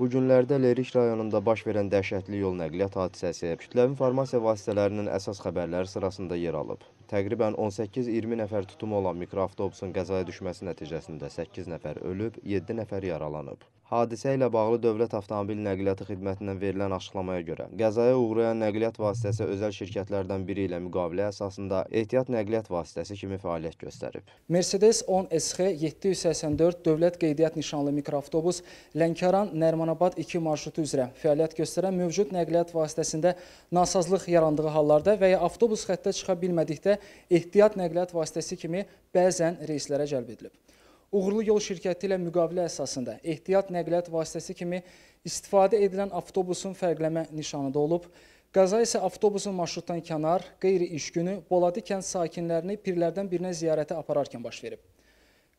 Bu günlərdə Lerik rayonunda baş verən dəhşətli yol nəqliyyat hadisəsi kütləvi informasiya vasitələrinin əsas xəbərləri sırasında yer alıb. Təqribən 18-20 nəfər tutumu olan mikroavtobusun qəzaya düşməsi nəticəsində 8 nəfər ölüb, 7 nəfər yaralanıb. Hadisə ilə bağlı Dövlət Avtomobil Nəqliyyatı Xidmətindən verilən açıqlamaya görə, qəzaya uğrayan nəqliyyat vasitəsi özəl şirkətlərdən biri ilə müqavilə əsasında ehtiyat nəqliyyat vasitəsi kimi fəaliyyət göstərib. Mercedes 10 SX 784 Dövlət Qeydiyyat Nişanlı mikroavtobus Lənkəran Nərmanabad 2 marşrutu üzrə fəaliyyət göstərən mövcud nəqliyyat vasitəsində nasazlıq yarandığı hallarda və ya avtobus xəttə çıxa bilmədikdə ehtiyat nəqliyyat vasitəsi kimi bəzən reyslərə cəlb edilib. Uğurlu Yol Şirkəti ilə müqavilə əsasında ehtiyat nəqliyyat vasitəsi kimi istifadə edilən avtobusun fərqləmə nişanı da olub. Qaza isə avtobusun marşrutdan kənar, qeyri-iş günü Boladi kənd sakinlərini pirlərdən birinə ziyarətə apararkən baş verib.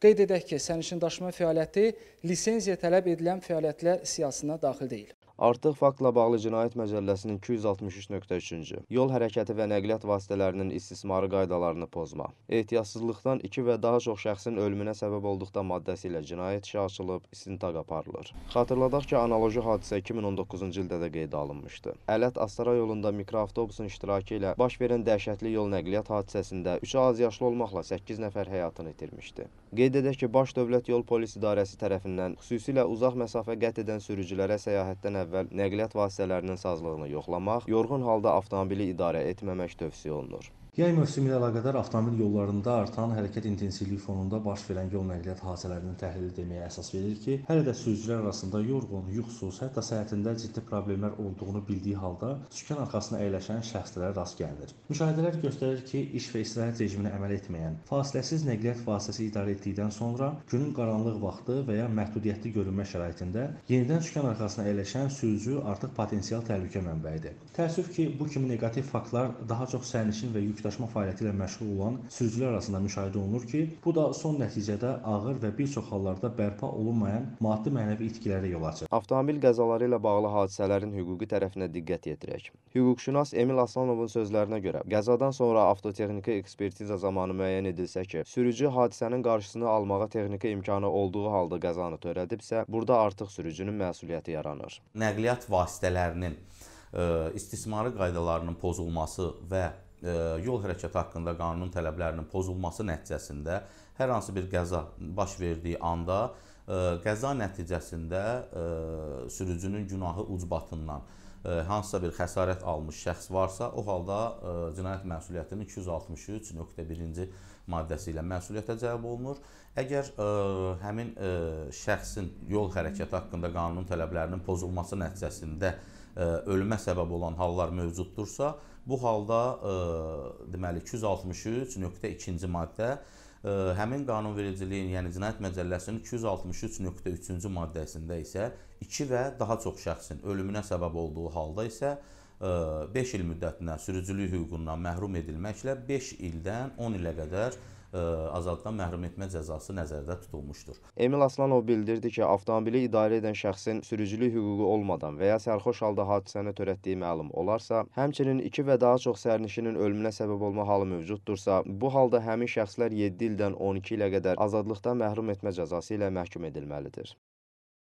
Qeyd edək ki, sənişindaşıma fəaliyyəti lisenziya tələb edilən fəaliyyətlər siyasına daxil deyil. Artıq faktla bağlı Cinayət Məcəlləsinin 263.3-cü yol hərəkəti və nəqliyyat vasitələrinin istismarı qaydalarını pozma, ehtiyatsızlıqdan iki və daha çox şəxsin ölümünə səbəb olduqda maddəsi ilə cinayət işi açılıb, istintaq aparılır. Xatırladaq ki, analoji hadisə 2019-cu ildə də qeydə alınmışdı. Ələt Astara yolunda mikroavtobusun iştirakı ilə baş verən dəhşətli yol nəqliyyat hadisəsində 3 az yaşlı olmaqla 8 nəfər həyatını itirmişdi. Qeyd edək ki, Baş Dövlət Yol Polis İdarəsi tərəfindən xüsusilə uzaq məsafə qət edən sürücülərə səyahətdən əvvəl əvvəl nəqliyyat vasitələrinin sazlığını yoxlamaq, yorğun halda avtomobili idarə etməmək tövsiyə olunur. Yay mövsümü ilə əlaqədar avtomobil yollarında artan hərəkət intensivliyi fonunda baş verən yol nəqliyyat hadisələrinin təhlili deməyə əsas verir ki, hələ də sürücülər arasında yorğun, yuxusuz, hətta səhhətində ciddi problemlər olduğunu bildiyi halda sükan arxasına əyləşən şəxslərə rast gəlinir. Müşahidələr göstərir ki, iş və istirahət rejiminə əməl etməyən, fasiləsiz nəqliyyat vasitəsi idarə etdikdən sonra günün qaranlıq vaxtı və ya məhdudiyyətli görünmə şəraitində yenidən sükan arxasına əyləşən sürücü artıq potensial təhlükə mənbəyidir. Təəssüf ki, bu kimi neqativ faktlar daha çox sərnişin və yük yükdaşıma fəaliyyəti ilə məşğul olan sürücülər arasında müşahidə olunur ki, bu da son nəticədə ağır və bir çox hallarda bərpa olunmayan maddi-mənəvi itkilərə yol açır. Avtomobil qəzaları ilə bağlı hadisələrin hüquqi tərəfinə diqqət yetirək. Hüquqşünas Emil Aslanovun sözlərinə görə, qəzadan sonra avtotexniki ekspertiza zamanı müəyyən edilsə ki, sürücü hadisənin qarşısını almağa texniki imkanı olduğu halda qəzanı törədibsə, burada artıq sürücünün məsuliyyəti yaranır. Nəqliyyat vasitələrinin e, istismarı qaydalarının pozulması və E, yol hərəkəti haqqında qanunun tələblərinin pozulması nəticəsində hər hansı bir qəza baş verdiyi anda e, qəza nəticəsində e, sürücünün günahı ucbatından hansısa bir xəsarət almış şəxs varsa, o halda cinayət məsuliyyətinin 263.1-ci maddəsi ilə məsuliyyətə cəlb olunur. Əgər həmin şəxsin yol hərəkəti haqqında qanunun tələblərinin pozulması nəticəsində E, ölümə səbəb olan hallar mövcuddursa, bu halda e, deməli 263.2-ci maddə e, həmin qanunvericiliyin, yəni Cinayət Məcəlləsinin 263.3-cü maddəsində isə 2 və daha çox şəxsin ölümünə səbəb olduğu halda isə 5 il müddətinə sürücülük hüququndan məhrum edilməklə 5 ildən 10 ilə qədər E, azadlıqdan məhrum etmə cəzası nəzərdə tutulmuşdur. Emil Aslanov bildirdi ki, avtomobili idarə edən şəxsin sürücülük hüququ olmadan və ya sərxoş halda hadisəni törətdiyi məlum olarsa, həmçinin 2 və daha çox sərnişinin ölümünə səbəb olma halı mövcuddursa, bu halda həmin şəxslər 7 ildən 12 ilə qədər azadlıqdan məhrum etmə cəzası ilə məhkum edilməlidir.